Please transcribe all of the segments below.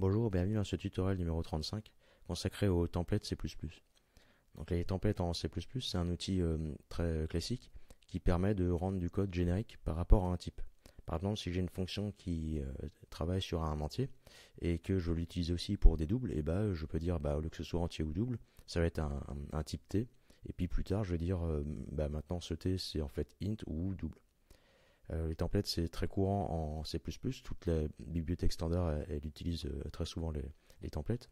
Bonjour, bienvenue dans ce tutoriel numéro 35 consacré aux templates C++. Donc les templates en C++, c'est un outil euh, très classique qui permet de rendre du code générique par rapport à un type. Par exemple, si j'ai une fonction qui euh, travaille sur un entier et que je l'utilise aussi pour des doubles, et eh bah, ben, je peux dire bah, que ce soit entier ou double, ça va être un, type T. Et puis plus tard, je vais dire euh, bah, maintenant ce T c'est en fait int ou double. Euh, les templates, c'est très courant en C++. Toute la bibliothèque standard, utilise euh, très souvent les, templates.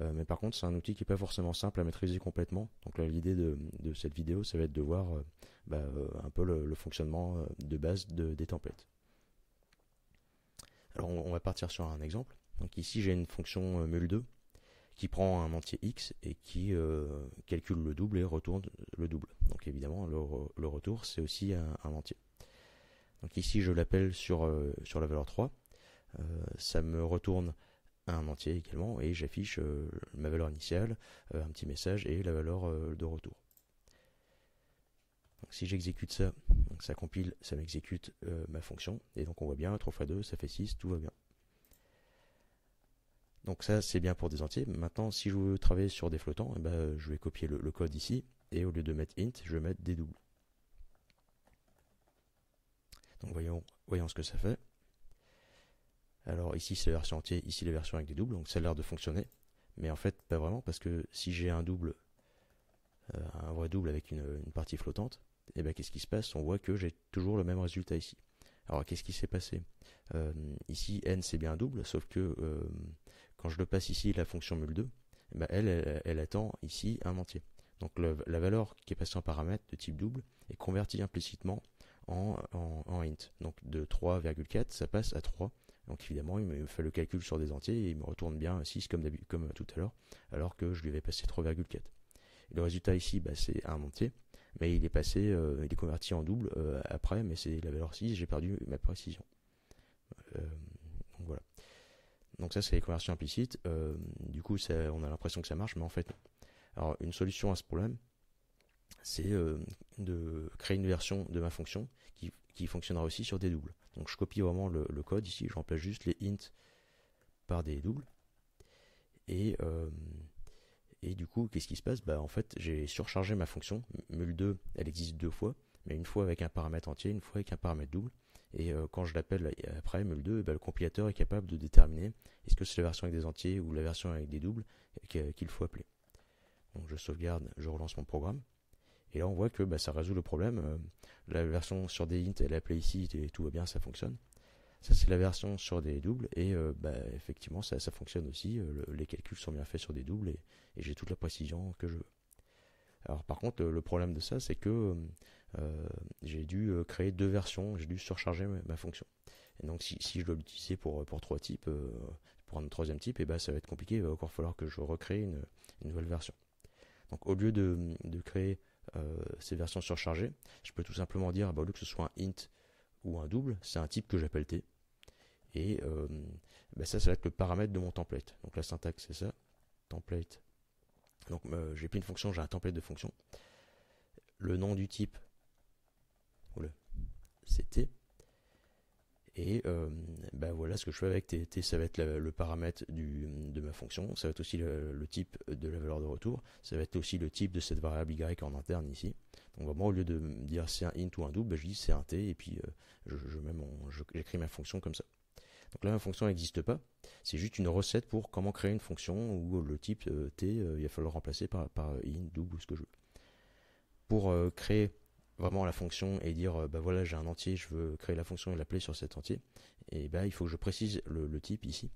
Euh, mais par contre, c'est un outil qui n'est pas forcément simple à maîtriser complètement. Donc l'idée de, cette vidéo, ça va être de voir bah, un peu le, fonctionnement de base des templates. Alors on, va partir sur un exemple. Donc ici, j'ai une fonction mul2 qui prend un entier x et qui calcule le double et retourne le double. Donc évidemment, le, retour, c'est aussi un entier. Donc ici, je l'appelle sur, euh, sur la valeur 3. Euh, ça me retourne un entier également et j'affiche euh, ma valeur initiale, un petit message et la valeur de retour. Donc, si j'exécute ça, ça compile, ça m'exécute ma fonction et donc on voit bien 3 x 2, ça fait 6, tout va bien. Donc ça, c'est bien pour des entiers. Maintenant, si je veux travailler sur des flottants, eh ben, je vais copier le, le code ici et au lieu de mettre int, je vais mettre des doubles. Donc voyons, voyons ce que ça fait. Alors ici c'est la version entière, ici la version avec des doubles, donc ça a l'air de fonctionner. Mais en fait pas vraiment parce que si j'ai un double, euh, un vrai double avec une, partie flottante, et eh bien qu'est-ce qui se passe On voit que j'ai toujours le même résultat ici. Alors qu'est-ce qui s'est passé euh, Ici n c'est bien un double, sauf que euh, quand je le passe ici la fonction mul2, eh ben, elle, elle, attend ici un entier. Donc la valeur qui est passée en paramètre de type double est convertie implicitement en, int. Donc de 3,4, ça passe à 3. Donc évidemment, il me fait le calcul sur des entiers et il me retourne bien 6 comme, euh, tout à l'heure, alors que je lui avais passé 3,4. Le résultat ici, bah, c'est un entier, mais il est passé, euh, il est converti en double euh, après, mais c'est la valeur 6, j'ai perdu ma précision. donc voilà. Donc ça, c'est les conversions implicites. du coup, on a l'impression que ça marche, mais en fait non. Alors une solution à ce problème, c'est euh, de créer une version de ma fonction qui, fonctionnera aussi sur des doubles. Donc je copie vraiment le, code ici, je remplace juste les int par des doubles. Et, euh, et du coup, qu'est-ce qui se passe bah, En fait, j'ai surchargé ma fonction. Mul2, elle existe deux fois, mais une fois avec un paramètre entier, une fois avec un paramètre double. Et euh, quand je l'appelle après mul2, eh ben, le compilateur est capable de déterminer est-ce que c'est la version avec des entiers ou la version avec des doubles qu'il faut appeler. Donc je sauvegarde, je relance mon programme. Et là, on voit que bah, ça résout le problème. Euh, la version sur des int elle appelée ici et tout va bien, ça fonctionne. Ça, c'est la version sur des doubles. Et euh, bah, effectivement, ça, fonctionne aussi. Euh, les calculs sont bien faits sur des doubles et, j'ai toute la précision que je veux. Alors par contre, le, problème de ça, c'est que j'ai dû créer deux versions, j'ai dû surcharger ma, fonction. Et donc si, je dois l'utiliser pour, pour trois types, pour un troisième type, et bah, ça va être compliqué, il va encore falloir que je recrée une, nouvelle version. Donc au lieu de créer euh, ces versions surchargées, je peux tout simplement dire, ah bah, au lieu que ce soit un int ou un double, c'est un type que j'appelle t. Et euh, bah, ça, ça va être le paramètre de mon template. Donc la syntaxe, c'est ça. Template. Donc euh, j'ai pris une fonction, j'ai un template de fonction. Le nom du type, c'est t. Et euh, ben voilà ce que je fais avec t, ça va être le paramètre de ma fonction, ça va être aussi le, type de la valeur de retour, ça va être aussi le type de cette variable y en interne ici. Donc vraiment au lieu de dire c'est un int ou un double, ben, je dis c'est un t et puis euh, je, j'écris ma fonction comme ça. Donc là ma fonction n'existe pas, c'est juste une recette pour comment créer une fonction où le type euh, t il va falloir remplacer par, par int, double ou ce que je veux. Pour créer vraiment la fonction et dire euh, bah voilà j'ai un entier, je veux créer la fonction et l'appeler sur cet entier, et bah il faut que je précise le, type ici,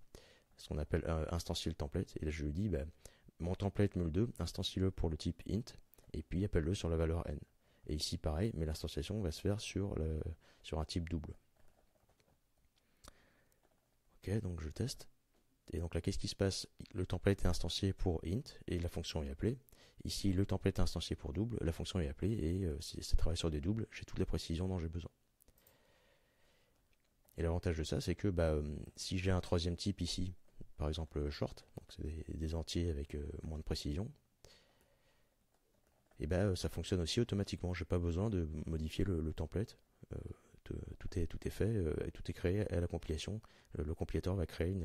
ce qu'on appelle euh, instancier le template, et là je lui dis bah, mon template mul 2 instancie-le pour le type int, et puis appelle-le sur la valeur n. Et ici pareil, mais l'instanciation va se faire sur, le, sur un type double. Ok, donc je teste. Et donc là, qu'est-ce qui se passe Le template est instancié pour int et la fonction est appelée. Ici, le template est instancié pour double, la fonction est appelée et euh, ça travaille sur des doubles, j'ai toute la précision dont j'ai besoin. Et l'avantage de ça, c'est que bah, euh, si j'ai un troisième type ici, par exemple euh, short, donc c'est des, entiers avec moins de précision, et eh bah, ça fonctionne aussi automatiquement. je n'ai pas besoin de modifier le, template. tout, est, fait et tout est créé à la compilation. Le, compilateur va créer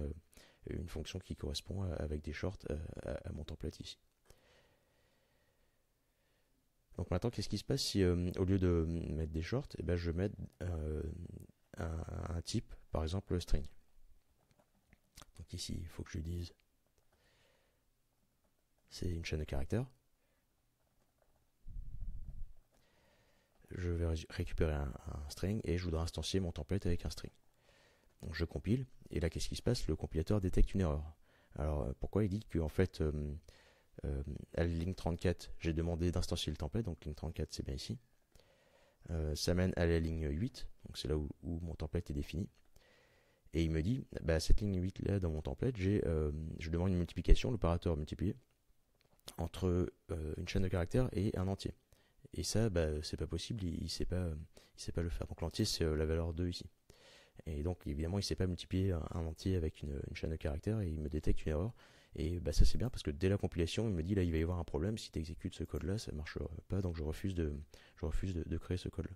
une, fonction qui correspond avec des shorts à mon template ici. Donc maintenant, qu'est-ce qui se passe si euh, au lieu de mettre des shorts, et eh ben, je mets euh, un, type, par exemple string. Donc ici, il faut que je dise c'est une chaîne de caractères. Je vais récupérer un, string et je voudrais instancier mon template avec un string. Donc je compile et là qu'est-ce qui se passe Le compilateur détecte une erreur. Alors euh, pourquoi il dit que en fait ligne 34 j'ai demandé d'instancier le template, donc ligne 34 c'est bien ici. ça euh, mène à la ligne 8, donc c'est là où, mon template est défini. Et il me dit, bah, cette ligne 8 là dans mon template, j'ai, euh, je demande une multiplication, l'opérateur multiplier, entre euh, une chaîne de caractères et un entier. Et ça, bah, c'est pas possible, il, sait pas, il sait pas le faire. Donc l'entier c'est la valeur 2 ici. Et donc évidemment, il sait pas multiplier un, entier avec une, une, chaîne de caractères et il me détecte une erreur. Et bah, ça c'est bien parce que dès la compilation, il me dit là il va y avoir un problème, si tu exécutes ce code là, ça ne marche pas, donc je refuse de, je refuse de, créer ce code là.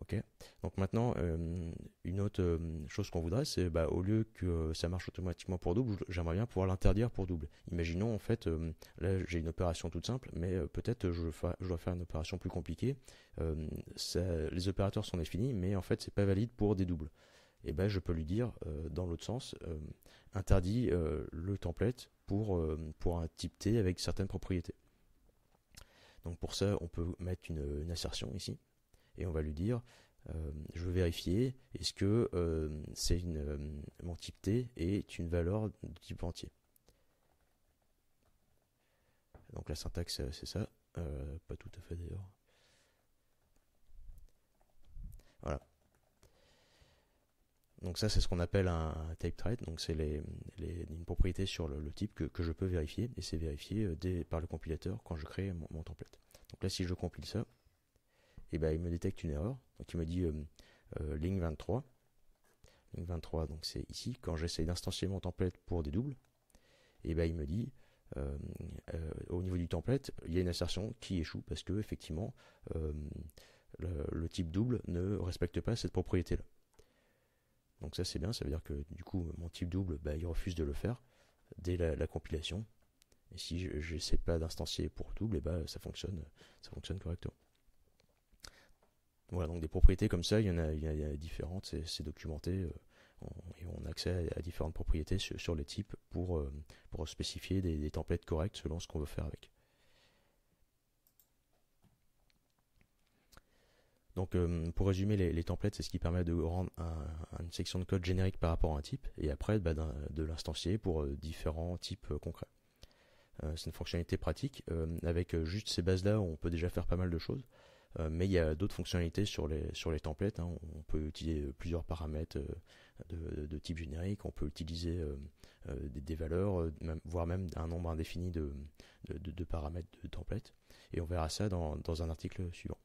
Ok. Donc maintenant, euh, une autre euh, chose qu'on voudrait, c'est bah, au lieu que ça marche automatiquement pour double, j'aimerais bien pouvoir l'interdire pour double. Imaginons en fait, euh, là j'ai une opération toute simple, mais peut-être je, je, dois faire une opération plus compliquée. les opérateurs sont définis, mais en fait c'est pas valide pour des doubles. Eh ben, je peux lui dire euh, dans l'autre sens, euh, interdit euh, le template pour, pour un type T avec certaines propriétés. Donc pour ça, on peut mettre une, assertion ici, et on va lui dire, je veux vérifier, est-ce que c'est mon type T est une valeur de type entier. Donc la syntaxe, c'est ça. pas tout à fait d'ailleurs. Voilà. Donc ça, c'est ce qu'on appelle un type trait. Donc c'est une propriété sur le, type que, je peux vérifier et c'est vérifié euh, par le compilateur quand je crée mon, template. Donc là, si je compile ça, eh ben il me détecte une erreur. Donc il me dit ligne 23. Ligne 23, donc c'est ici. Quand j'essaye d'instancier mon template pour des doubles, et eh ben il me dit euh, euh, au niveau du template, il y a une assertion qui échoue parce que effectivement le type double ne respecte pas cette propriété là. Donc ça c'est bien, ça veut dire que du coup mon type double, bah, il refuse de le faire dès la, compilation. Et si je n'essaie pas d'instancier pour double, bah, ça fonctionne, ça fonctionne correctement. Voilà, donc des propriétés comme ça, il y en a, différentes, c'est documenté. Euh, on, et on a accès à, différentes propriétés sur, les types pour, euh, pour spécifier des, des templates corrects selon ce qu'on veut faire avec. Donc euh, pour résumer, les, templates, c'est ce qui permet de rendre une section de code générique par rapport à un type, et après bah, de l'instancier pour euh, différents types euh, concrets. c'est une fonctionnalité pratique. avec juste ces bases-là, on peut déjà faire pas mal de choses, mais il y a d'autres fonctionnalités sur les, sur les templates. Hein. On peut utiliser plusieurs paramètres de, type générique, on peut utiliser des, valeurs, voire même un nombre indéfini de, de, paramètres de templates, et on verra ça dans un article suivant.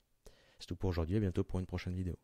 C'est tout pour aujourd'hui, à bientôt pour une prochaine vidéo.